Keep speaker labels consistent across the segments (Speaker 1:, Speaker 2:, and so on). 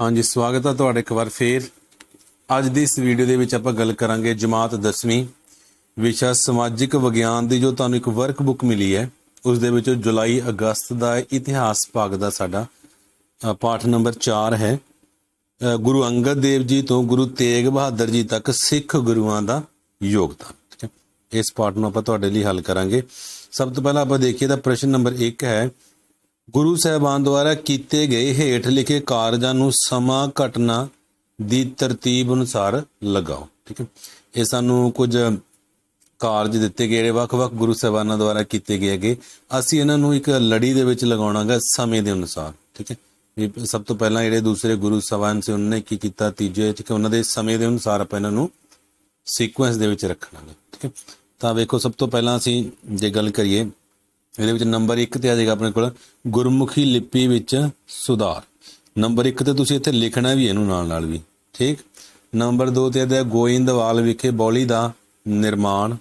Speaker 1: ਹਾਂਜੀ ਸਵਾਗਤ ਹੈ ਤੁਹਾਡਾ ਇੱਕ ਵਾਰ ਫੇਰ ਅੱਜ ਦੀ ਇਸ ਵੀਡੀਓ ਦੇ ਵਿੱਚ ਆਪਾਂ ਗੱਲ ਕਰਾਂਗੇ ਜਮਾਤ 10ਵੀਂ ਵਿਸ਼ਾ ਸਮਾਜਿਕ ਵਿਗਿਆਨ ਦੀ ਜੋ ਤੁਹਾਨੂੰ ਇੱਕ ਵਰਕਬੁੱਕ ਮਿਲੀ ਹੈ ਉਸ ਦੇ ਵਿੱਚ ਜੁਲਾਈ ਅਗਸਤ ਦਾ ਇਤਿਹਾਸ ਭਾਗ ਦਾ ਸਾਡਾ ਪਾਠ ਨੰਬਰ 4 ਹੈ ਗੁਰੂ ਅੰਗਦ ਦੇਵ ਜੀ ਤੋਂ ਗੁਰੂ ਤੇਗ ਬਹਾਦਰ ਜੀ ਤੱਕ ਸਿੱਖ ਗੁਰੂਆਂ ਦਾ ਯੋਗਦਾਨ ਇਸ ਪਾਠ ਨੂੰ ਆਪਾਂ ਤੁਹਾਡੇ ਲਈ ਹੱਲ ਕਰਾਂਗੇ ਸਭ ਤੋਂ ਪਹਿਲਾਂ ਆਪਾਂ ਦੇਖੀਏ ਤਾਂ ਪ੍ਰਸ਼ਨ ਨੰਬਰ 1 ਹੈ ਗੁਰੂ ਸਾਹਿਬਾਨ ਦੁਆਰਾ ਕੀਤੇ ਗਏ ਹੇਠ ਲਿਖੇ ਕਾਰਜਾਂ ਨੂੰ ਸਮਾਂ ਘਟਨਾ ਦੀ ਤਰਤੀਬ ਅਨੁਸਾਰ ਲਗਾਓ ਠੀਕ ਹੈ ਇਹ ਸਾਨੂੰ ਕੁਝ ਕਾਰਜ ਦਿੱਤੇ ਗਏ ਨੇ ਵੱਖ-ਵੱਖ ਗੁਰੂ ਸਾਹਿਬਾਨਾਂ ਦੁਆਰਾ ਕੀਤੇ ਗਏ ਹੈਗੇ ਅਸੀਂ ਇਹਨਾਂ ਨੂੰ ਇੱਕ ਲੜੀ ਦੇ ਵਿੱਚ ਲਗਾਉਣਾਗਾ ਸਮੇਂ ਦੇ ਅਨੁਸਾਰ ਠੀਕ ਹੈ ਇਹ ਸਭ ਤੋਂ ਪਹਿਲਾਂ ਜਿਹੜੇ ਦੂਸਰੇ ਗੁਰੂ ਸਾਹਿਬਾਨ ਸੀ ਉਹਨਾਂ ਨੇ ਕੀ ਕੀਤਾ ਤੀਜੇ ਠੀਕ ਹੈ ਉਹਨਾਂ ਦੇ ਸਮੇਂ ਦੇ ਅਨੁਸਾਰ ਆਪਾਂ ਇਹਨਾਂ ਨੂੰ ਸੀਕੁਐਂਸ ਦੇ ਵਿੱਚ ਰੱਖਣਾਗਾ ਠੀਕ ਹੈ ਤਾਂ ਵੇਖੋ ਸਭ ਤੋਂ ਪਹਿਲਾਂ ਅਸੀਂ ਜੇ ਗੱਲ ਕਰੀਏ ਇਹਦੇ ਵਿੱਚ ਨੰਬਰ 1 ਤੇ ਆ ਜਾਏਗਾ ਆਪਣੇ ਕੋਲ ਗੁਰਮੁਖੀ ਲਿਪੀ ਵਿੱਚ ਸੁਧਾਰ ਨੰਬਰ 1 ਤੇ ਤੁਸੀਂ ਇੱਥੇ ਲਿਖਣਾ ਵੀ ਇਹਨੂੰ ਨਾਲ ਨਾਲ ਵੀ ਠੀਕ ਨੰਬਰ 2 ਤੇ ਆ ਗੋਇੰਦਵਾਲ ਵਿਖੇ ਬੌਲੀ ਦਾ ਨਿਰਮਾਣ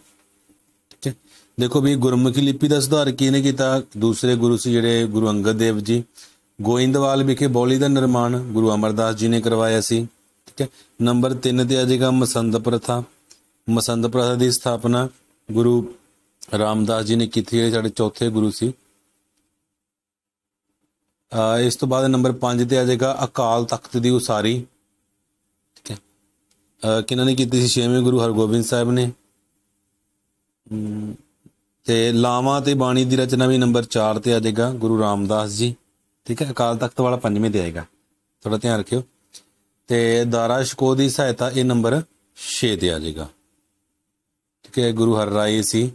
Speaker 1: ਠੀਕ ਦੇਖੋ ਵੀ ਗੁਰਮੁਖੀ ਲਿਪੀ ਦਾ ਸੁਧਾਰ ਕਿਹਨੇ ਕੀਤਾ ਦੂਸਰੇ ਗੁਰੂ ਸੀ ਜਿਹੜੇ ਗੁਰੂ ਅੰਗਦ ਦੇਵ ਜੀ ਗੋਇੰਦਵਾਲ ਵਿਖੇ ਬੌਲੀ ਦਾ ਨਿਰਮਾਣ ਗੁਰੂ ਅਮਰਦਾਸ ਜੀ ਨੇ ਕਰਵਾਇਆ ਸੀ ਠੀਕ ਹੈ ਨੰਬਰ 3 ਤੇ ਆ ਜਾਏਗਾ ਮਸੰਦ ਪ੍ਰਥਾ ਮਸੰਦ ਪ੍ਰਥਾ ਦੀ ਸਥਾਪਨਾ ਗੁਰੂ ਰਾਮਦਾਸ ਜੀ ਨੇ ਕੀਤੀ ਹੈ ਸਾਡੇ ਚੌਥੇ ਗੁਰੂ ਸੀ ਇਸ ਤੋਂ ਬਾਅਦ ਨੰਬਰ 5 ਤੇ ਆ ਜਾਏਗਾ ਅਕਾਲ ਤਖਤ ਦੀ ਉਸਾਰੀ ਠੀਕ ਹੈ ਕਿਨਾਂ ਨੇ ਕੀਤੀ ਸੀ ਛੇਵੇਂ ਗੁਰੂ ਹਰਗੋਬਿੰਦ ਸਾਹਿਬ ਨੇ ਤੇ ਲਾਵਾ ਤੇ ਬਾਣੀ ਦੀ ਰਚਨਾ ਵੀ ਨੰਬਰ 4 ਤੇ ਆ ਜਾਏਗਾ ਗੁਰੂ ਰਾਮਦਾਸ ਜੀ ਠੀਕ ਹੈ ਅਕਾਲ ਤਖਤ ਵਾਲਾ ਪੰਜਵੇਂ ਤੇ ਆਏਗਾ ਥੋੜਾ ਧਿਆਨ ਰੱਖਿਓ ਤੇ ਦਾਰਾ ਸ਼ਕੋ ਦੀ ਸਹਾਇਤਾ ਇਹ ਨੰਬਰ 6 ਤੇ ਆ ਜਾਏਗਾ ਠੀਕ ਹੈ ਗੁਰੂ ਹਰ ਰਾਏ ਸੀ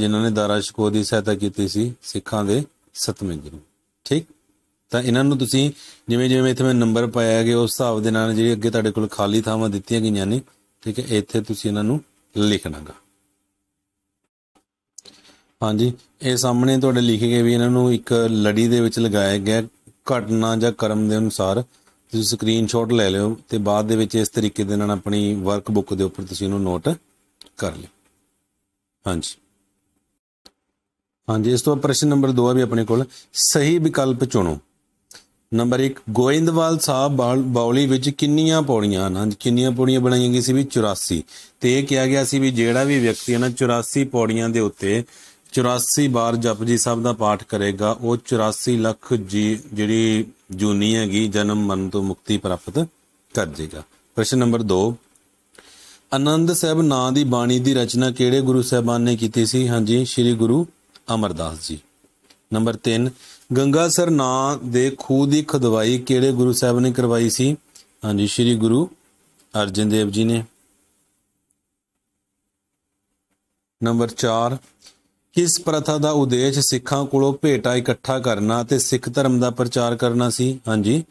Speaker 1: ਜਿਨ੍ਹਾਂ ਨੇ ਦਾਰਾ ਸ਼ਕੋ ਦੀ ਸਹਾਇਤਾ ਕੀਤੀ ਸੀ ਸਿੱਖਾਂ ਦੇ ਸਤਵੇਂ ਗੁਰੂ ਠੀਕ ਤਾਂ ਇਹਨਾਂ ਨੂੰ ਤੁਸੀਂ ਜਿਵੇਂ ਜਿਵੇਂ ਇੱਥੇ ਮੈਂ ਨੰਬਰ ਪਾਇਆ ਕਿ ਉਸ ਹਿਸਾਬ ਦੇ ਨਾਲ ਜਿਹੜੀ ਅੱਗੇ ਤੁਹਾਡੇ ਕੋਲ ਖਾਲੀ ਥਾਵਾਂ ਦਿੱਤੀਆਂ ਗਈਆਂ ਨੇ ਠੀਕ ਹੈ ਇੱਥੇ ਤੁਸੀਂ ਇਹਨਾਂ ਨੂੰ ਲਿਖਣਾਗਾ ਹਾਂਜੀ ਇਹ ਸਾਹਮਣੇ ਤੁਹਾਡੇ ਲਿਖੇ ਗਏ ਵੀ ਇਹਨਾਂ ਨੂੰ ਇੱਕ ਲੜੀ ਦੇ ਵਿੱਚ ਲਗਾਇਆ ਗਿਆ ਘਟਨਾ ਜਾਂ ਕਰਮ ਦੇ ਅਨੁਸਾਰ ਤੁਸੀਂ ਸਕਰੀਨਸ਼ਾਟ ਲੈ ਲਿਓ ਤੇ ਬਾਅਦ ਦੇ ਵਿੱਚ ਇਸ ਤਰੀਕੇ ਦੇ ਨਾਲ ਆਪਣੀ ਵਰਕਬੁੱਕ ਦੇ ਉੱਪਰ ਤੁਸੀਂ ਇਹਨੂੰ ਨੋਟ ਕਰ ਲਿਓ ਹਾਂਜੀ ਹਾਂਜੀ ਇਸ ਤੋਂ ਪ੍ਰਸ਼ਨ ਨੰਬਰ 2 ਆ ਵੀ ਆਪਣੇ ਕੋਲ ਸਹੀ ਵਿਕਲਪ ਚੁਣੋ ਨੰਬਰ 1 ਗੋਇੰਦਵਾਲ ਸਾਹਿਬ ਬੌਲੀ ਵਿੱਚ ਕਿੰਨੀਆਂ ਪੌੜੀਆਂ ਹਨ ਕਿੰਨੀਆਂ ਪੌੜੀਆਂ ਬਣਾਈਆਂ ਗਈ ਸੀ ਵੀ 84 ਤੇ ਇਹ ਕਿਹਾ ਗਿਆ ਸੀ ਵੀ ਜਿਹੜਾ ਵੀ ਵਿਅਕਤੀ ਹੈ ਨਾ 84 ਪੌੜੀਆਂ ਦੇ ਉੱਤੇ 84 ਬਾਰ ਜਪਜੀ ਸਾਹਿਬ ਦਾ ਪਾਠ ਕਰੇਗਾ ਉਹ 84 ਲੱਖ ਜੀ ਜਿਹੜੀ ਜੂਨੀ ਹੈਗੀ ਜਨਮ ਮਨ ਤੋਂ ਮੁਕਤੀ ਪ੍ਰਾਪਤ ਕਰ ਜੇਗਾ ਪ੍ਰਸ਼ਨ ਨੰਬਰ 2 ਆਨੰਦ ਸਾਹਿਬ ਨਾਂ ਦੀ ਬਾਣੀ ਦੀ ਰਚਨਾ ਕਿਹੜੇ ਗੁਰੂ ਸਾਹਿਬਾਨ ਨੇ ਕੀਤੀ ਸੀ ਹਾਂਜੀ ਸ੍ਰੀ ਗੁਰੂ ਅਮਰਦਾਸ ਜੀ ਨੰਬਰ 3 ਗੰਗਾਸਰ ਨਾਂ ਦੇ ਖੂਹ ਦੀ ਖਦਵਾਈ ਕਿਹੜੇ ਗੁਰੂ ਸਾਹਿਬ ਨੇ ਕਰਵਾਈ ਸੀ ਹਾਂਜੀ ਸ੍ਰੀ ਗੁਰੂ ਅਰਜਨ ਦੇਵ ਜੀ ਨੇ ਨੰਬਰ 4 ਕਿਸ ਪ੍ਰਥਾ ਦਾ ਉਦੇਸ਼ ਸਿੱਖਾਂ ਕੋਲੋਂ ਭੇਟਾ ਇਕੱਠਾ ਕਰਨਾ ਤੇ ਸਿੱਖ ਧਰਮ ਦਾ ਪ੍ਰਚਾਰ ਕਰਨਾ ਸੀ ਹਾਂਜੀ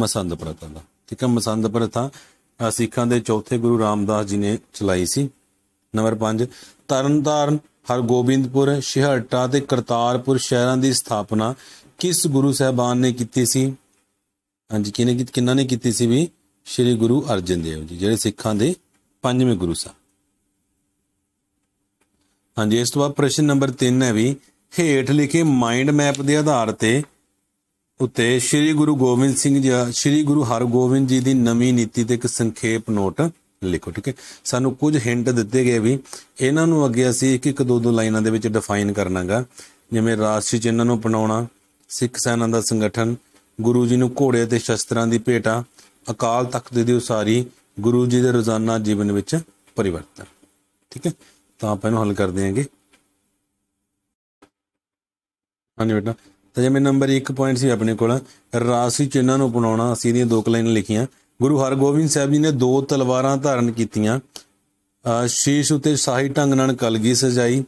Speaker 1: ਮਸੰਦ ਪ੍ਰਥਾ ਦਾ ਠੀਕ ਹੈ ਮਸੰਦ ਪ੍ਰਥਾ ਸਿੱਖਾਂ ਦੇ ਚੌਥੇ ਗੁਰੂ ਰਾਮਦਾਸ ਜੀ ਨੇ ਚਲਾਈ ਸੀ ਨੰਬਰ 5 ਤਰਨਤਾਰਨ ਹਰਗੋਬਿੰਦਪੁਰ ਸ਼ਹਿਰਟਾ ਤੇ ਕਰਤਾਰਪੁਰ ਸ਼ਹਿਰਾਂ ਦੀ ਸਥਾਪਨਾ ਕਿਸ ਗੁਰੂ ਸਾਹਿਬਾਨ ਨੇ ਕੀਤੀ ਸੀ ਹਾਂਜੀ ਕਿਨੇ ਕਿੰਨਾ ਨੇ ਕੀਤੀ ਸੀ ਵੀ ਸ੍ਰੀ ਗੁਰੂ ਅਰਜਨ ਦੇਵ ਜੀ ਜਿਹੜੇ ਸਿੱਖਾਂ ਦੇ ਪੰਜਵੇਂ ਗੁਰੂ ਸਨ ਹਾਂਜੀ ਇਸ ਤੋਂ ਬਾਅਦ ਪ੍ਰਸ਼ਨ ਨੰਬਰ 3 ਹੈ ਵੀ ਹੇਠ ਲਿਖੇ ਮਾਈਂਡ ਮੈਪ ਦੇ ਆਧਾਰ ਤੇ ਉੱਤੇ ਸ੍ਰੀ ਗੁਰੂ ਗੋਬਿੰਦ ਸਿੰਘ ਜੀ ਸ੍ਰੀ ਗੁਰੂ ਹਰਗੋਬਿੰਦ ਜੀ ਦੀ ਨਵੀਂ ਨੀਤੀ ਤੇ ਇੱਕ ਸੰਖੇਪ ਨੋਟ ਲਿਖੋ ਠੀਕ ਹੈ ਸਾਨੂੰ ਕੁਝ ਹਿੰਟ ਦਿੱਤੇ ਗਏ ਵੀ ਇਹਨਾਂ ਨੂੰ ਅੱਗੇ ਅਸੀਂ ਇੱਕ ਇੱਕ ਦੋ ਦੋ ਲਾਈਨਾਂ ਦੇ ਵਿੱਚ ਡਿਫਾਈਨ ਕਰਨਾਗਾ ਜਿਵੇਂ ਰਾਸ਼ਟਰੀ ਇਹਨਾਂ ਨੂੰ ਬਣਾਉਣਾ ਸਿੱਖ ਸੈਨਾ ਦਾ ਸੰਗਠਨ ਗੁਰੂ ਜੀ ਨੂੰ ਘੋੜੇ ਤੇ ਸ਼ਸਤਰਾਂ ਦੀ ਭੇਟਾ ਅਕਾਲ ਤਖਤ ਦੇ ਦੀ ਉਸਾਰੀ ਗੁਰੂ ਜੀ ਦੇ ਰੋਜ਼ਾਨਾ ਜੀਵਨ ਵਿੱਚ ਪਰਿਵਰਤਨ ਠੀਕ ਹੈ ਤਾਂ ਆਪਾਂ ਇਹਨੂੰ ਹੱਲ ਕਰਦੇ ਹਾਂਗੇ ਹਾਂਜੀ ਬੇਟਾ ਤਾਂ ਜਿਵੇਂ ਨੰਬਰ 1 ਪੁਆਇੰਟ ਸੀ ਆਪਣੇ ਕੋਲ ਰਾਸ਼ੀ ਇਹਨਾਂ ਨੂੰ ਬਣਾਉਣਾ ਅਸੀਂ ਇਹਦੀਆਂ ਦੋ ਕਲਾਈਨ ਲਿਖੀਆਂ ਗੁਰੂ ਹਰਗੋਬਿੰਦ ਸਾਹਿਬ ਜੀ ਨੇ ਦੋ ਤਲਵਾਰਾਂ ਧਾਰਨ ਕੀਤੀਆਂ ਸ਼ੀਸ਼ ਉਤੇ ਸਾਹੀ ਢੰਗ ਨਾਲ ਕਲਗੀ ਸਜਾਈ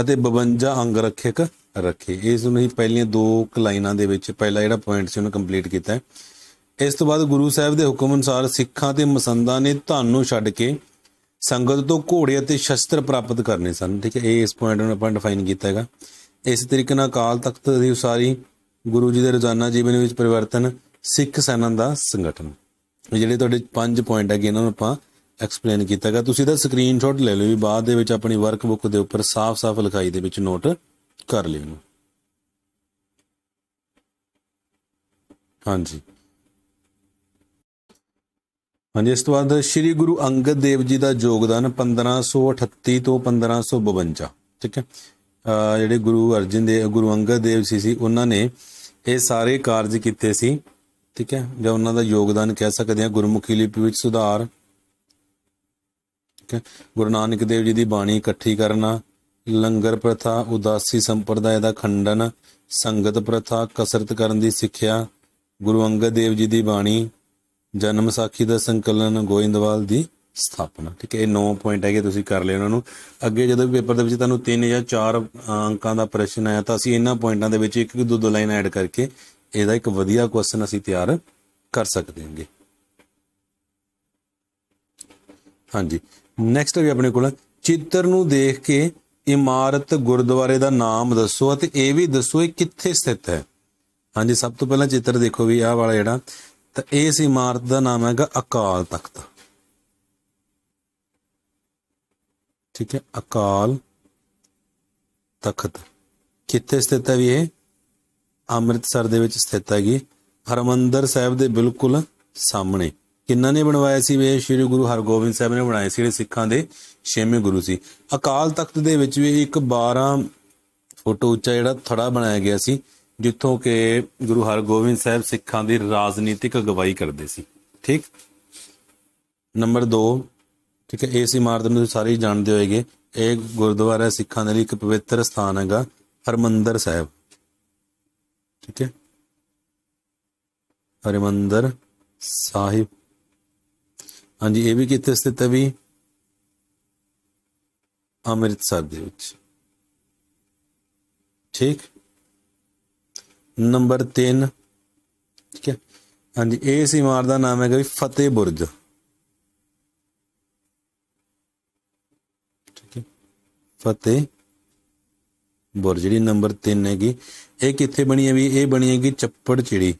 Speaker 1: ਅਤੇ 52 ਅੰਗ ਰੱਖੇਕ ਰੱਖੇ ਇਸ ਨੂੰ ਹੀ ਪਹਿਲੀਆਂ ਦੋ ਕਲਾਈਨਾਂ ਦੇ ਵਿੱਚ ਪਹਿਲਾ ਜਿਹੜਾ ਪੁਆਇੰਟ ਸੀ ਉਹਨੂੰ ਕੰਪਲੀਟ ਕੀਤਾ ਹੈ ਇਸ ਤੋਂ ਬਾਅਦ ਗੁਰੂ ਸਾਹਿਬ ਦੇ ਹੁਕਮ ਅਨੁਸਾਰ ਸਿੱਖਾਂ ਤੇ ਮਸੰਦਾਂ ਨੇ ਧਨ ਨੂੰ ਛੱਡ ਕੇ ਸੰਗਤ ਤੋਂ ਘੋੜੇ ਅਤੇ ਸ਼ਸਤਰ ਪ੍ਰਾਪਤ ਕਰਨੇ ਸਨ ਠੀਕ ਹੈ ਇਹ ਇਸ ਪੁਆਇੰਟ ਨੂੰ ਆਪਾਂ ਡਿਫਾਈਨ ਕੀਤਾ ਹੈਗਾ ਇਸ ਤਰੀਕੇ ਨਾਲ ਕਾਲ ਤਖਤ ਦੀ ਉਸਾਰੀ ਗੁਰੂ ਜੀ ਦੇ ਰੋਜ਼ਾਨਾ ਜੀਵਨ ਵਿੱਚ ਪਰਿਵਰਤਨ ਸਿੱਖ ਸੈਨਾ ਦਾ ਸੰਗਠਨ ਜਿਹੜੇ ਤੁਹਾਡੇ ਪੰਜ ਪੁਆਇੰਟ ਹੈਗੇ ਇਹਨਾਂ ਨੂੰ ਆਪਾਂ ਐਕਸਪਲੇਨ ਕੀਤਾਗਾ ਤੁਸੀਂ ਦਾ ਸਕਰੀਨਸ਼ਾਟ ਲੈ ਲਿਓ ਵੀ ਬਾਅਦ ਦੇ ਵਿੱਚ ਆਪਣੀ ਵਰਕਬੁੱਕ ਦੇ ਉੱਪਰ ਸਾਫ਼-ਸਾਫ਼ ਲਿਖਾਈ ਦੇ ਵਿੱਚ ਨੋਟ ਕਰ ਲਿਓ ਹਾਂਜੀ ਹਾਂਜੀ ਇਸ ਤੋਂ ਬਾਅਦ ਸ੍ਰੀ ਗੁਰੂ ਅੰਗਦ ਦੇਵ ਜੀ ਦਾ ਯੋਗਦਾਨ 1538 ਤੋਂ 1552 ਠੀਕ ਹੈ ਜਿਹੜੇ ਗੁਰੂ ਅਰਜਨ ਦੇ ਗੁਰੂ ਅੰਗਦ ਦੇਵ ਸੀ ਸੀ ਉਹਨਾਂ ਨੇ ਇਹ ਸਾਰੇ ਕਾਰਜ ਕੀਤੇ ਸੀ ਠੀਕ ਹੈ ਜਾਂ ਉਹਨਾਂ ਦਾ ਯੋਗਦਾਨ ਕਹਿ ਸਕਦੇ ਹਾਂ ਗੁਰਮੁਖੀ ਲਿਪੀ ਵਿੱਚ ਸੁਧਾਰ ਠੀਕ ਹੈ ਗੁਰੂ ਨਾਨਕ ਦੇਵ ਜੀ ਦੀ ਬਾਣੀ ਇਕੱਠੀ ਕਰਨਾ ਲੰਗਰ ਪ੍ਰਥਾ ਉਦਾਸੀ ਸੰਪਰਦਾਇ ਦਾ ਖੰਡਨ ਸੰਗਤ ਪ੍ਰਥਾ ਕਸਰਤ ਕਰਨ ਦੀ ਸਿੱਖਿਆ ਗੁਰੂ ਅੰਗਦ ਦੇਵ ਜੀ ਦੀ ਬਾਣੀ ਜਨਮ ਸਾਖੀ ਦਾ ਸੰਕਲਨ ਗੋਇੰਦਵਾਲ ਦੀ ਸਥਾਪਨਾ ਠੀਕ ਹੈ ਇਹ 9 ਪੁਆਇੰਟ ਹੈਗੇ ਤੁਸੀਂ ਕਰ ਲਿਆ ਉਹਨਾਂ ਨੂੰ ਅੱਗੇ ਜਦੋਂ ਪੇਪਰ ਦੇ ਵਿੱਚ ਤੁਹਾਨੂੰ 3 ਜਾਂ 4 ਅੰਕਾਂ ਦਾ ਪ੍ਰਸ਼ਨ ਆਇਆ ਤਾਂ ਅਸੀਂ ਇਹਨਾਂ ਪੁਆਇੰਟਾਂ ਦੇ ਵਿੱਚ ਇੱਕ ਇੱਕ ਦੋ ਦੋ ਲਾਈਨ ਐਡ ਕਰਕੇ ਇਹਦਾ ਇੱਕ ਵਧੀਆ ਕੁਐਸਚਨ ਅਸੀਂ ਤਿਆਰ ਕਰ ਸਕਦੇ ਹਾਂਗੇ ਹਾਂਜੀ ਨੈਕਸਟ ਵੀ ਆਪਣੇ ਕੋਲ ਚਿੱਤਰ ਨੂੰ ਦੇਖ ਕੇ ਇਮਾਰਤ ਗੁਰਦੁਆਰੇ ਦਾ ਨਾਮ ਦੱਸੋ ਅਤੇ ਇਹ ਵੀ ਦੱਸੋ ਇਹ ਕਿੱਥੇ ਸਥਿਤ ਹੈ ਹਾਂਜੀ ਸਭ ਤੋਂ ਪਹਿਲਾਂ ਚਿੱਤਰ ਦੇਖੋ ਵੀ ਆਹ ਵਾਲਾ ਜਿਹੜਾ ਤਾਂ ਇਸ ਇਮਾਰਤ ਦਾ ਨਾਮ ਹੈਗਾ ਅਕਾਲ ਤਖਤ ਠੀਕ ਹੈ ਅਕਾਲ ਤਖਤ ਕਿੱਥੇ ਸਥਿਤ ਹੈ ਵੀ ਇਹ ਅੰਮ੍ਰਿਤਸਰ ਦੇ ਵਿੱਚ ਸਥਿਤ ਹੈਗੀ ਹਰਮੰਦਰ ਸਾਹਿਬ ਦੇ ਬਿਲਕੁਲ ਸਾਹਮਣੇ ਕਿੰਨਾ ਨੇ ਬਣਵਾਇਆ ਸੀ ਇਹ ਸ੍ਰੀ ਗੁਰੂ ਹਰਗੋਬਿੰਦ ਸਾਹਿਬ ਨੇ ਬਣਾਏ ਸੀ ਜਿਹੜੇ ਸਿੱਖਾਂ ਦੇ 6ਵੇਂ ਗੁਰੂ ਸੀ ਅਕਾਲ ਤਖਤ ਦੇ ਵਿੱਚ ਵੀ ਇੱਕ 12 ਫੁੱਟ ਉੱਚਾ ਜਿਹੜਾ ਥੜਾ ਬਣਾਇਆ ਗਿਆ ਸੀ ਜਿੱਥੋਂ ਕਿ ਗੁਰੂ ਹਰਗੋਬਿੰਦ ਸਾਹਿਬ ਸਿੱਖਾਂ ਦੀ ਰਾਜਨੀਤਿਕ ਅਗਵਾਈ ਕਰਦੇ ਸੀ ਠੀਕ ਨੰਬਰ 2 ਠੀਕ ਹੈ ਇਸ ਇਮਾਰਤ ਨੂੰ ਸਾਰੇ ਜਾਣਦੇ ਹੋਏਗੇ ਇਹ ਗੁਰਦੁਆਰਾ ਸਿੱਖਾਂ ਦੇ ਲਈ ਇੱਕ ਪਵਿੱਤਰ ਸਥਾਨ ਹੈਗਾ ਹਰਮੰਦਰ ਸਾਹਿਬ ਠੀਕ ਹੈ ਹਰਿਮੰਦਰ ਸਾਹਿਬ ਹਾਂਜੀ ਇਹ ਵੀ ਕਿੱਥੇ ਸਥਿਤ ਹੈ ਵੀ ਅੰਮ੍ਰਿਤਸਰ ਦੇ ਵਿੱਚ ਠੀਕ ਨੰਬਰ 3 ਠੀਕ ਹੈ ਹਾਂਜੀ ਇਸ ਇਮਾਰਤ ਦਾ ਨਾਮ ਹੈਗਾ ਵੀ ਫਤਿਹ ਬੁਰਜ ਠੀਕ ਹੈ ਫਤਿਹ ਬੁਰਜੜੀ ਨੰਬਰ 3 ਹੈਗੀ ਇਹ ਕਿੱਥੇ ਬਣੀ ਹੈ ਵੀ ਇਹ ਬਣੀ ਹੈਗੀ ਚੱਪੜ ਚਿੜੀ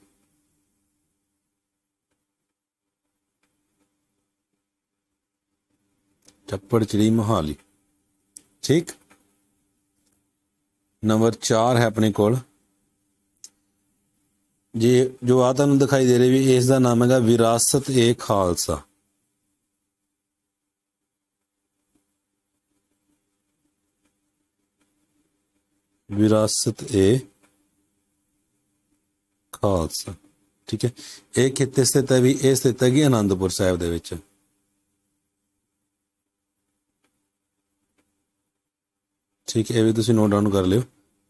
Speaker 1: ਚੱਪੜ ਚਿੜੀ ਮਹਾਲੀ ਠੀਕ ਨੰਬਰ 4 ਹੈ ਆਪਣੇ ਕੋਲ ਜੀ ਜੋ ਆ ਤੁਹਾਨੂੰ ਦਿਖਾਈ ਦੇ ਰਹੀ ਵੀ ਇਸ ਦਾ ਨਾਮ ਹੈਗਾ ਵਿਰਾਸਤ ਏ ਖਾਲਸਾ ਵਿਰਾਸਤ-ਏ ਖਾਲਸਾ ਠੀਕ ਹੈ ਇਹ ਕਿਤੇ ਸਥਿਤ ਹੈ ਵੀ ਇਹ ਸਥਿਤ ਹੈ ਕਿ ਆਨੰਦਪੁਰ ਸਾਹਿਬ ਦੇ ਵਿੱਚ ਠੀਕ ਹੈ ਇਹ ਵੀ ਤੁਸੀਂ ਨੋਟ ਡਾਊਨ ਕਰ ਲਿਓ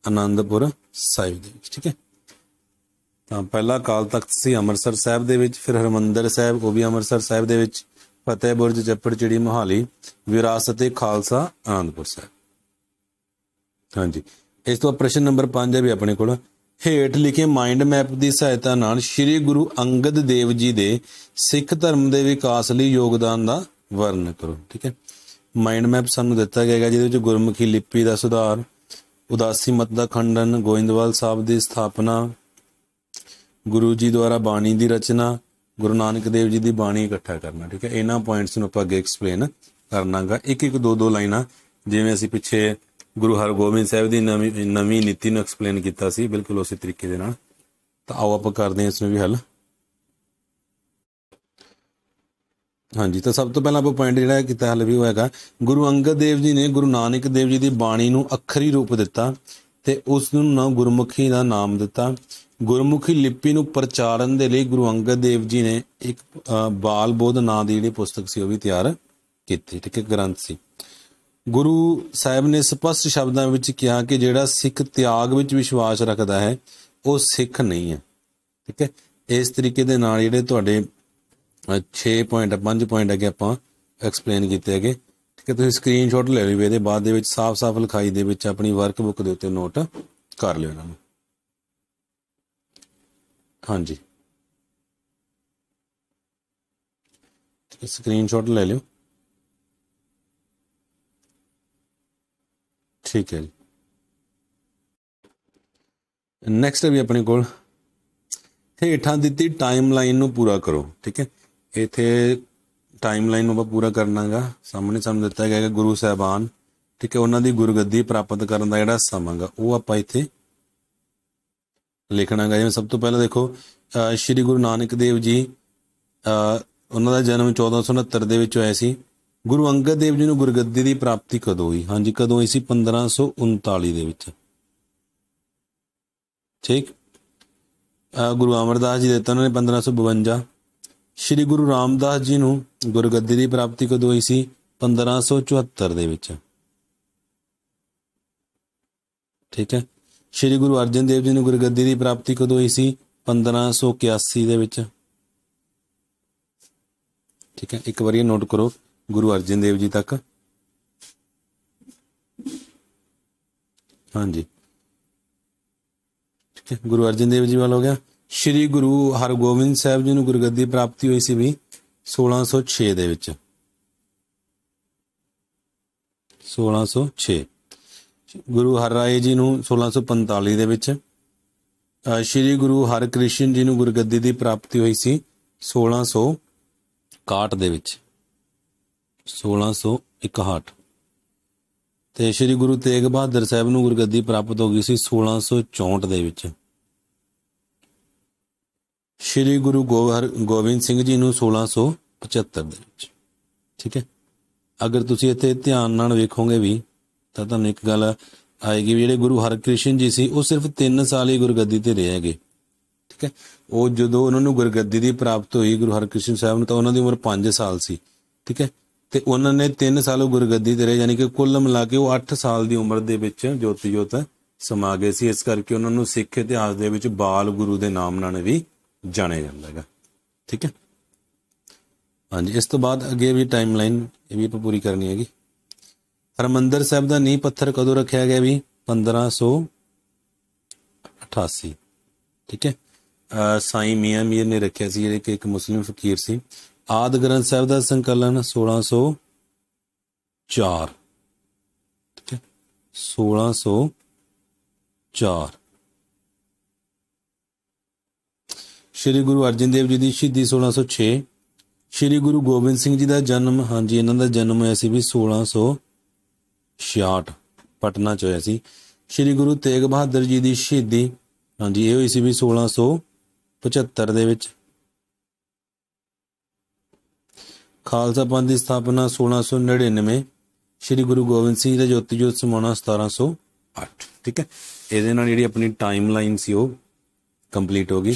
Speaker 1: ਆਨੰਦਪੁਰ ਸਾਹਿਬ ਦੇ ਵਿੱਚ ਠੀਕ ਹੈ ਤਾਂ ਪਹਿਲਾ ਕਾਲ ਤਖਤ ਸੀ ਅੰਮ੍ਰਿਤਸਰ ਸਾਹਿਬ ਦੇ ਵਿੱਚ ਫਿਰ ਹਰਮੰਦਰ ਸਾਹਿਬ ਉਹ ਵੀ ਅੰਮ੍ਰਿਤਸਰ ਸਾਹਿਬ ਦੇ ਵਿੱਚ ਫਤਿਹ ਬੁਰਜ ਜੱਪੜ ਚਿੜੀ ਮੋਹਾਲੀ ਵਿਰਾਸਤ-ਏ ਖਾਲਸਾ ਆਨੰਦਪੁਰ ਸਾਹਿਬ ਹਾਂਜੀ ਇਸ ਤੋਂ ਪ੍ਰਸ਼ਨ ਨੰਬਰ 5 ਹੈ ਵੀ ਆਪਣੇ ਕੋਲ ਹੇਟ ਲਿਖੇ ਮਾਈਂਡ ਮੈਪ ਦੀ ਸਹਾਇਤਾ ਨਾਲ ਸ੍ਰੀ ਗੁਰੂ ਅੰਗਦ ਦੇਵ ਜੀ ਦੇ ਸਿੱਖ ਧਰਮ ਦੇ ਵਿਕਾਸ ਲਈ ਯੋਗਦਾਨ ਦਾ ਵਰਣਨ ਕਰੋ ਠੀਕ ਹੈ ਮਾਈਂਡ ਮੈਪ ਸਾਨੂੰ ਦਿੱਤਾ ਗਿਆ ਹੈ ਜਿਹਦੇ ਵਿੱਚ ਗੁਰਮੁਖੀ ਲਿਪੀ ਦਾ ਸੁਧਾਰ ਉਦਾਸੀ ਮਤ ਦਾ ਖੰਡਨ ਗੋਇੰਦਵਾਲ ਸਾਹਿਬ ਦੀ ਸਥਾਪਨਾ ਗੁਰੂ ਜੀ ਦੁਆਰਾ ਬਾਣੀ ਦੀ ਰਚਨਾ ਗੁਰੂ ਨਾਨਕ ਦੇਵ ਜੀ ਦੀ ਬਾਣੀ ਇਕੱਠਾ ਕਰਨਾ ਠੀਕ ਹੈ ਇਹਨਾਂ ਪੁਆਇੰਟਸ ਨੂੰ ਆਪਾਂ ਅੱਗੇ ਐਕਸਪਲੇਨ ਕਰਨਾਗਾ ਇੱਕ ਇੱਕ ਦੋ ਦੋ ਲਾਈਨਾਂ ਜਿਵੇਂ ਅਸੀਂ ਪਿੱਛੇ ਗੁਰੂ ਹਰਗੋਬਿੰਦ ਸਾਹਿਬ ਦੀ ਨਵੀਂ ਨਵੀਂ ਨੀਤੀ ਨੂੰ ਐਕਸਪਲੇਨ ਕੀਤਾ ਸੀ ਬਿਲਕੁਲ ਉਸੇ ਤਰੀਕੇ ਦੇ ਨਾਲ ਤਾਂ ਆਓ ਆਪਾਂ ਕਰਦੇ ਹਾਂ ਇਸ ਨੂੰ ਵੀ ਹੱਲ ਹਾਂਜੀ ਤਾਂ ਸਭ ਤੋਂ ਪਹਿਲਾਂ ਆਪਾਂ ਪੁਆਇੰਟ ਜਿਹੜਾ ਕੀਤਾ ਹੱਲ ਵੀ ਹੋਏਗਾ ਗੁਰੂ ਅੰਗਦ ਦੇਵ ਜੀ ਨੇ ਗੁਰੂ ਨਾਨਕ ਦੇਵ ਜੀ ਦੀ ਬਾਣੀ ਨੂੰ ਅੱਖਰੀ ਰੂਪ ਦਿੱਤਾ ਤੇ ਉਸ ਨੂੰ ਨਾ ਗੁਰਮੁਖੀ ਦਾ ਨਾਮ ਦਿੱਤਾ ਗੁਰਮੁਖੀ ਲਿਪੀ ਨੂੰ ਪ੍ਰਚਾਰਨ ਦੇ ਲਈ ਗੁਰੂ ਅੰਗਦ ਦੇਵ ਜੀ ਨੇ ਇੱਕ ਬਾਲ ਬੋਧ ਨਾਂ ਦੀ ਜਿਹੜੀ ਪੁਸਤਕ ਸੀ ਉਹ ਵੀ ਤਿਆਰ ਕੀਤੀ ਠੀਕ ਹੈ ਗ੍ਰੰਥ ਸੀ ਗੁਰੂ ਸਾਹਿਬ ਨੇ ਸਪਸ਼ਟ ਸ਼ਬਦਾਂ ਵਿੱਚ ਕਿਹਾ ਕਿ ਜਿਹੜਾ ਸਿੱਖ ਤਿਆਗ ਵਿੱਚ ਵਿਸ਼ਵਾਸ ਰੱਖਦਾ ਹੈ ਉਹ ਸਿੱਖ ਨਹੀਂ ਹੈ ਠੀਕ ਹੈ ਇਸ ਤਰੀਕੇ ਦੇ ਨਾਲ ਜਿਹੜੇ ਤੁਹਾਡੇ 6 ਪੁਆਇੰਟ 5 ਪੁਆਇੰਟ ਅਗੇ ਆਪਾਂ ਐਕਸਪਲੇਨ ਕੀਤੇ ਹੈਗੇ ਠੀਕ ਹੈ ਤੁਸੀਂ ਸਕਰੀਨਸ਼ਾਟ ਲੈ ਲਿਓ ਇਹਦੇ ਬਾਅਦ ਦੇ ਵਿੱਚ ਸਾਫ਼-ਸਾਫ਼ ਲਿਖਾਈ ਦੇ ਵਿੱਚ ਆਪਣੀ ਵਰਕਬੁੱਕ ਦੇ ਉੱਤੇ ਨੋਟ ਕਰ ਲਿਓ ਇਹਨਾਂ ਨੂੰ ਹਾਂਜੀ ਸਕਰੀਨਸ਼ਾਟ ਲੈ ਲਿਓ ਠੀਕ ਹੈ ਜੀ ਨੈਕਸਟ ਵੀ ਆਪਣੇ ਕੋਲ ਹੇਠਾਂ ਦਿੱਤੀ ਟਾਈਮ ਲਾਈਨ ਨੂੰ ਪੂਰਾ ਕਰੋ ਠੀਕ ਹੈ ਇਥੇ ਟਾਈਮ ਲਾਈਨ ਨੂੰ ਆਪਾਂ ਪੂਰਾ ਕਰਨਾਗਾ ਸਾਹਮਣੇ ਸਾਨੂੰ ਦਿੱਤਾ ਗਿਆ ਕਿ ਗੁਰੂ ਸਾਹਿਬਾਨ ਠੀਕ ਹੈ ਉਹਨਾਂ ਦੀ ਗੁਰਗੱਦੀ ਪ੍ਰਾਪਤ ਕਰਨ ਦਾ ਜਿਹੜਾ ਸਮਾਂਗਾ ਉਹ ਆਪਾਂ ਇੱਥੇ ਲਿਖਣਾਗਾ ਜਿਵੇਂ ਸਭ ਤੋਂ ਪਹਿਲਾਂ ਦੇਖੋ ਸ਼੍ਰੀ ਗੁਰੂ ਨਾਨਕ ਦੇਵ ਜੀ ਉਹਨਾਂ ਦਾ ਜਨਮ 1469 ਦੇ ਵਿੱਚ ਹੋਇਆ ਸੀ ਗੁਰੂ ਅੰਗਦ ਦੇਵ ਜੀ ਨੂੰ ਗੁਰਗੱਦੀ ਦੀ ਪ੍ਰਾਪਤੀ ਕਦੋਂ ਹੋਈ ਹਾਂਜੀ ਕਦੋਂ ਹੋਈ ਸੀ 1539 ਦੇ ਵਿੱਚ ਠੀਕ ਗੁਰੂ ਅਮਰਦਾਸ ਜੀ ਦੇ ਤਾਂ ਉਹਨੇ ਨੇ 1552 ਸ਼੍ਰੀ ਗੁਰੂ ਰਾਮਦਾਸ ਜੀ ਨੂੰ ਗੁਰਗੱਦੀ ਦੀ ਪ੍ਰਾਪਤੀ ਕਦੋਂ ਹੋਈ ਸੀ 1574 ਦੇ ਵਿੱਚ ਠੀਕ ਹੈ ਸ਼੍ਰੀ ਗੁਰੂ ਅਰਜਨ ਦੇਵ ਜੀ ਨੂੰ ਗੁਰਗੱਦੀ ਦੀ ਪ੍ਰਾਪਤੀ ਕਦੋਂ ਹੋਈ ਸੀ 1581 ਦੇ ਵਿੱਚ ਠੀਕ ਹੈ ਇੱਕ ਵਾਰੀ ਨੋਟ ਕਰੋ ਗੁਰੂ ਅਰਜਨ ਦੇਵ ਜੀ ਤੱਕ ਹਾਂਜੀ ਠੀਕ ਹੈ ਗੁਰੂ ਅਰਜਨ ਦੇਵ ਜੀ ਵੱਲ ਹੋ ਗਿਆ ਸ੍ਰੀ ਗੁਰੂ ਹਰਗੋਬਿੰਦ ਸਾਹਿਬ ਜੀ ਨੂੰ ਗੁਰਗੱਦੀ ਪ੍ਰਾਪਤੀ ਹੋਈ ਸੀ ਵੀ 1606 ਦੇ ਵਿੱਚ 1606 ਗੁਰੂ ਹਰ Rai ਜੀ ਨੂੰ 1645 ਦੇ ਵਿੱਚ ਸ਼੍ਰੀ ਗੁਰੂ ਹਰਕ੍ਰਿਸ਼ਨ ਜੀ ਨੂੰ ਗੁਰਗੱਦੀ ਦੀ ਪ੍ਰਾਪਤੀ ਹੋਈ ਸੀ 1661 ਦੇ ਵਿੱਚ 1661 ਤੇ ਸ੍ਰੀ ਗੁਰੂ ਤੇਗ ਬਹਾਦਰ ਸਾਹਿਬ ਨੂੰ ਗੁਰਗੱਦੀ ਪ੍ਰਾਪਤ ਹੋ ਗਈ ਸੀ 1664 ਦੇ ਵਿੱਚ ਸ੍ਰੀ ਗੁਰੂ ਗੋਬਿੰਦ ਸਿੰਘ ਜੀ ਨੂੰ 1675 ਦੇ ਵਿੱਚ ਠੀਕ ਹੈ ਅਗਰ ਤੁਸੀਂ ਇੱਥੇ ਧਿਆਨ ਨਾਲ ਵੇਖੋਗੇ ਵੀ ਤਾਂ ਤੁਹਾਨੂੰ ਇੱਕ ਗੱਲ ਆਏਗੀ ਵੀ ਜਿਹੜੇ ਗੁਰੂ ਹਰਕ੍ਰਿਸ਼ਨ ਜੀ ਸੀ ਉਹ ਸਿਰਫ 3 ਸਾਲ ਹੀ ਗੁਰਗੱਦੀ ਤੇ ਰਹੇ ਹੈਗੇ ਠੀਕ ਹੈ ਉਹ ਜਦੋਂ ਉਹਨਾਂ ਨੂੰ ਗੁਰਗੱਦੀ ਦੀ ਪ੍ਰਾਪਤ ਹੋਈ ਗੁਰੂ ਹਰਕ੍ਰਿਸ਼ਨ ਸਾਹਿਬ ਨੂੰ ਤਾਂ ਉਹਨਾਂ ਦੀ ਉਮਰ 5 ਸਾਲ ਸੀ ਠੀਕ ਹੈ ਤੇ ਉਹਨਾਂ ਨੇ 3 ਸਾਲ ਉਹ ਗੁਰਗੱਦੀ ਤੇ ਰਹੇ ਯਾਨੀ ਕਿ ਕੁੱਲ ਮਿਲਾ ਕੇ ਉਹ 8 ਸਾਲ ਦੀ ਉਮਰ ਦੇ ਵਿੱਚ ਜੋਤੀ ਜੋਤ ਸਮਾ ਗਏ ਸੀ ਇਸ ਕਰਕੇ ਉਹਨਾਂ ਨੂੰ ਸਿੱਖ ਇਤਿਹਾਸ ਦੇ ਵਿੱਚ ਬਾਲ ਗੁਰੂ ਦੇ ਨਾਮ ਨਾਲ ਵੀ ਜਾਣਿਆ ਜਾਂਦਾ ਹੈਗਾ ਠੀਕ ਹੈ ਹਾਂਜੀ ਇਸ ਤੋਂ ਬਾਅਦ ਅੱਗੇ ਵੀ ਟਾਈਮਲਾਈਨ ਇਹ ਵੀ ਆਪਾਂ ਪੂਰੀ ਕਰਨੀ ਹੈਗੀ ਹਰਮੰਦਰ ਸਾਹਿਬ ਦਾ ਨੀਂਹ ਪੱਥਰ ਕਦੋਂ ਰੱਖਿਆ ਗਿਆ ਵੀ 1588 ਠੀਕ ਹੈ ਸਾਈ ਮੀਆਂ ਮੀਰ ਨੇ ਰੱਖਿਆ ਸੀ ਜਿਹੜੇ ਕਿ ਇੱਕ ਮੁਸਲਿਮ ਫਕੀਰ ਸੀ ਆਦ ਗ੍ਰੰਥ ਸਾਹਿਬ ਦਾ ਸੰਕਲਨ 1604 ਠੀਕ ਹੈ 1604 ਸ਼੍ਰੀ ਗੁਰੂ ਅਰਜਨ ਦੇਵ ਜੀ ਦੀ ਸ਼ਹੀਦੀ 1606 ਸ਼੍ਰੀ ਗੁਰੂ ਗੋਬਿੰਦ ਸਿੰਘ ਜੀ ਦਾ ਜਨਮ ਹਾਂਜੀ ਇਹਨਾਂ ਦਾ ਜਨਮ ਹੋਇਆ ਸੀ ਵੀ 1666 ਪਟਨਾ ਚ ਹੋਇਆ ਸੀ ਸ਼੍ਰੀ ਗੁਰੂ ਤੇਗ ਬਹਾਦਰ ਜੀ ਦੀ ਸ਼ਹੀਦੀ ਹਾਂਜੀ ਇਹ ਹੋਈ ਸੀ ਵੀ 1675 ਦੇ ਵਿੱਚ ਖਾਲਸਾ ਪੰਥ ਦੀ ਸਥਾਪਨਾ 1699 ਸ੍ਰੀ ਗੁਰੂ ਗੋਬਿੰਦ ਸਿੰਘ ਜੀ ਦਾ ਜੋਤੀ ਜੋਤ ਸਮਾਉਣਾ 1708 ਠੀਕ ਹੈ ਇਹਦੇ ਨਾਲ ਜਿਹੜੀ ਆਪਣੀ ਟਾਈਮ ਲਾਈਨ ਸੀ ਉਹ ਕੰਪਲੀਟ ਹੋ ਗਈ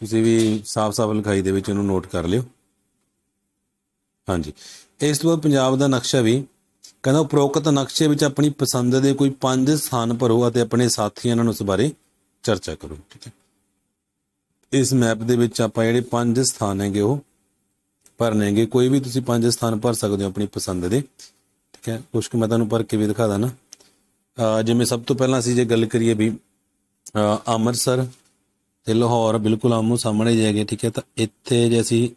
Speaker 1: ਤੁਸੀਂ ਵੀ ਸਾਫ਼-ਸਾਫ਼ ਲਿਖਾਈ ਦੇ ਵਿੱਚ ਇਹਨੂੰ ਨੋਟ ਕਰ ਲਿਓ ਹਾਂਜੀ ਇਸ ਤੋਂ ਬਾਅਦ ਪੰਜਾਬ ਦਾ ਨਕਸ਼ਾ ਵੀ ਕਹਿੰਦਾ ਉਪਰੋਕਤ ਨਕਸ਼ੇ ਵਿੱਚ ਆਪਣੀ ਪਸੰਦ ਦੇ ਕੋਈ ਪੰਜ ਸਥਾਨ ਭਰੋ ਅਤੇ ਆਪਣੇ ਸਾਥੀਆਂ ਨਾਲ ਉਸ ਬਾਰੇ ਚਰਚਾ ਕਰੋ ਠੀਕ ਹੈ ਇਸ ਮੈਪ ਦੇ ਵਿੱਚ ਆਪਾਂ ਜਿਹੜੇ ਪੰਜ ਸਥਾਨ ਹੈਗੇ ਉਹ ਭਰਨੇਗੇ ਕੋਈ ਵੀ ਤੁਸੀਂ ਪੰਜ ਸਥਾਨ ਭਰ ਸਕਦੇ ਹੋ ਆਪਣੀ ਪਸੰਦ ਦੇ ਠੀਕ ਹੈ ਕੁਝ ਕਿ ਮੈਂ ਤੁਹਾਨੂੰ ਭਰ ਕੇ ਵੀ ਦਿਖਾ ਦਾਂ ਜਿਵੇਂ ਸਭ ਤੋਂ ਪਹਿਲਾਂ ਅਸੀਂ ਜੇ ਗੱਲ ਕਰੀਏ ਵੀ ਅੰਮ੍ਰਿਤਸਰ ਤੇ ਲਾਹੌਰ ਬਿਲਕੁਲ ਆਮੋ ਸਾਹਮਣੇ ਜਾਏਗੇ ਠੀਕ ਹੈ ਤਾਂ ਇੱਥੇ ਜੇ ਅਸੀਂ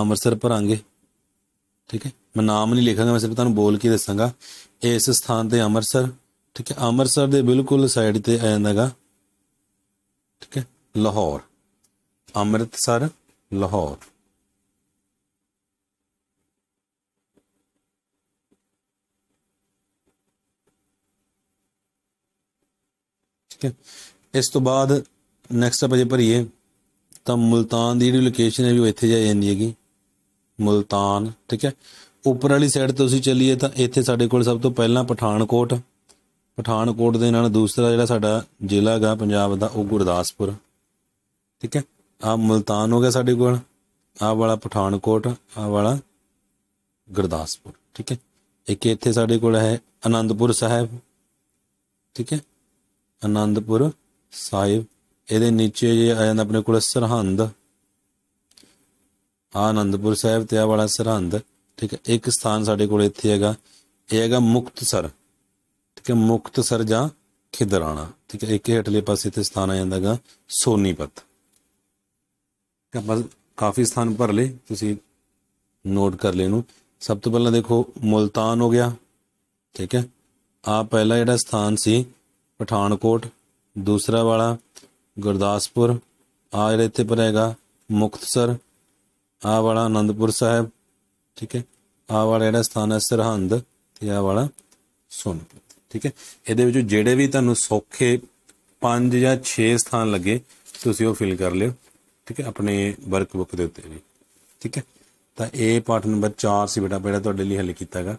Speaker 1: ਅੰਮ੍ਰਿਤਸਰ ਭਰਾਂਗੇ ਠੀਕ ਹੈ ਮੈਂ ਨਾਮ ਨਹੀਂ ਲਿਖਾਂਗਾ ਮੈਂ ਸਿਰਫ ਤੁਹਾਨੂੰ ਬੋਲ ਕੇ ਦੱਸਾਂਗਾ ਇਸ ਸਥਾਨ ਤੇ ਅੰਮ੍ਰਿਤਸਰ ਠੀਕ ਹੈ ਅੰਮ੍ਰਿਤਸਰ ਦੇ ਬਿਲਕੁਲ ਸਾਈਡ ਤੇ ਆ ਜਾਂਦਾਗਾ ਠੀਕ ਹੈ ਲਾਹੌਰ ਅੰਮ੍ਰਿਤਸਰ ਲਾਹੌਰ ਠੀਕ ਹੈ ਇਸ ਤੋਂ ਬਾਅਦ ਨੈਕਸਟ ਆਪਾਂ ਜੇ ਭਰੀਏ ਤਾਂ ਮਲਤਾਨ ਦੀ ਜਿਹੜੀ ਲੋਕੇਸ਼ਨ ਹੈ ਵੀ ਉਹ ਇੱਥੇ ਜਾ ਜਾਂਦੀ ਹੈਗੀ ਮਲਤਾਨ ਠੀਕ ਹੈ ਉੱਪਰ ਵਾਲੀ ਸਾਈਡ ਤੋਂ ਅਸੀਂ ਚੱਲੀਏ ਤਾਂ ਇੱਥੇ ਸਾਡੇ ਕੋਲ ਸਭ ਤੋਂ ਪਹਿਲਾਂ ਪਠਾਨਕੋਟ ਪਠਾਨਕੋਟ ਦੇ ਨਾਲ ਦੂਸਰਾ ਜਿਹੜਾ ਸਾਡਾ ਜ਼ਿਲ੍ਹਾ ਹੈਗਾ ਪੰਜਾਬ ਦਾ ਉਹ ਗੁਰਦਾਸਪੁਰ ਠੀਕ ਹੈ ਆ ਮਲਤਾਨ ਹੋ ਗਿਆ ਸਾਡੇ ਕੋਲ ਆ ਵਾਲਾ ਪਠਾਨਕੋਟ ਆ ਵਾਲਾ ਗੁਰਦਾਸਪੁਰ ਠੀਕ ਹੈ ਇੱਕ ਇੱਥੇ ਸਾਡੇ ਕੋਲ ਹੈ ਆਨੰਦਪੁਰ ਸਾਹਿਬ ਠੀਕ ਹੈ ਅਨੰਦਪੁਰ ਸਾਹਿਬ ਇਹਦੇ ਨੀਚੇ ਜੇ ਆ ਜਾਂਦਾ ਆਪਣੇ ਕੋਲ ਸਰਹੰਦ ਆਨੰਦਪੁਰ ਸਾਹਿਬ ਤੇ ਆ ਵਾਲਾ ਸਰਹੰਦ ਠੀਕ ਹੈ ਇੱਕ ਸਥਾਨ ਸਾਡੇ ਕੋਲ ਇੱਥੇ ਹੈਗਾ ਇਹ ਹੈਗਾ ਮੁਕਤਸਰ ਠੀਕ ਹੈ ਮੁਕਤਸਰ ਜਾਂ ਖਿਦਰਾਣਾ ਠੀਕ ਹੈ ਇੱਕ ਹੇਠਲੇ ਪਾਸੇ ਤੇ ਸਥਾਨ ਆ ਜਾਂਦਾਗਾ ਸੋਨੀਪਤ ਕਾਫੀ ਸਥਾਨ ਭਰ ਲਏ ਤੁਸੀਂ ਨੋਟ ਕਰ ਲੈ ਨੂੰ ਸਭ ਤੋਂ ਪਹਿਲਾਂ ਦੇਖੋ ਮੁਲਤਾਨ ਹੋ ਗਿਆ ਠੀਕ ਹੈ ਆ ਪਹਿਲਾ ਜਿਹੜਾ ਸਥਾਨ ਸੀ ਪਠਾਨਕੋਟ ਦੂਸਰਾ ਵਾਲਾ ਗੁਰਦਾਸਪੁਰ ਆ ਜਿਹੜਾ ਇੱਥੇ ਪਰੇਗਾ ਮੁਖਤਸਰ ਮੁਕਤਸਰ ਆ ਵਾਲਾ ਆਨੰਦਪੁਰ ਸਾਹਿਬ ਠੀਕ ਹੈ ਆ ਵਾਲਾ ਜਿਹੜਾ ਸਥਾਨ ਹੈ ਸਰਹੰਦ ਤੇ ਆ ਵਾਲਾ ਸੋਨਪੁਰ ਠੀਕ ਹੈ ਇਹਦੇ ਵਿੱਚੋਂ ਜਿਹੜੇ ਵੀ ਤੁਹਾਨੂੰ ਸੌਖੇ 5 ਜਾਂ 6 ਸਥਾਨ ਲੱਗੇ ਤੁਸੀਂ ਉਹ ਫਿਲ ਕਰ ਲਿਓ ਠੀਕ ਹੈ ਆਪਣੇ ਵਰਕਬੁੱਕ ਦੇ ਉੱਤੇ ਵੀ ਠੀਕ ਹੈ ਤਾਂ ਇਹ ਪਾਠ ਨੰਬਰ 4 ਸੀ ਬੇਟਾ ਜਿਹੜਾ ਤੁਹਾਡੇ ਲਈ ਹੱਲ ਕੀਤਾਗਾ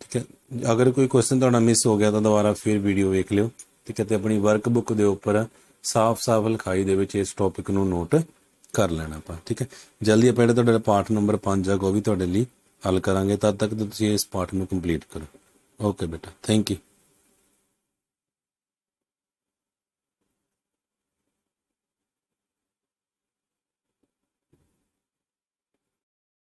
Speaker 1: ਠੀਕ ਹੈ ਅਗਰ ਕੋਈ ਕੁਐਸਚਨ ਤੁਹਾਡਾ ਮਿਸ ਹੋ ਗਿਆ ਤਾਂ ਦੁਬਾਰਾ ਫਿਰ ਵੀਡੀਓ ਵੇਖ ਲਿਓ ਤੇ ਕਿਤੇ ਆਪਣੀ ਵਰਕਬੁੱਕ ਦੇ ਉੱਪਰ ਸਾਫ਼-ਸਾਫ਼ ਲਿਖਾਈ ਦੇ ਵਿੱਚ ਇਸ ਟੌਪਿਕ ਨੂੰ ਨੋਟ ਕਰ ਲੈਣਾ ਆਪਾਂ ਠੀਕ ਹੈ ਜਲਦੀ ਆਪਾਂ ਇਹ ਤੁਹਾਡਾ ਪਾਠ ਨੰਬਰ 5 ਆ ਗੋ ਵੀ ਤੁਹਾਡੇ ਲਈ ਹੱਲ ਕਰਾਂਗੇ ਤਦ ਤੱਕ ਤੁਸੀਂ ਇਸ ਪਾਠ ਨੂੰ ਕੰਪਲੀਟ ਕਰੋ ਓਕੇ ਬੇਟਾ ਥੈਂਕ ਯੂ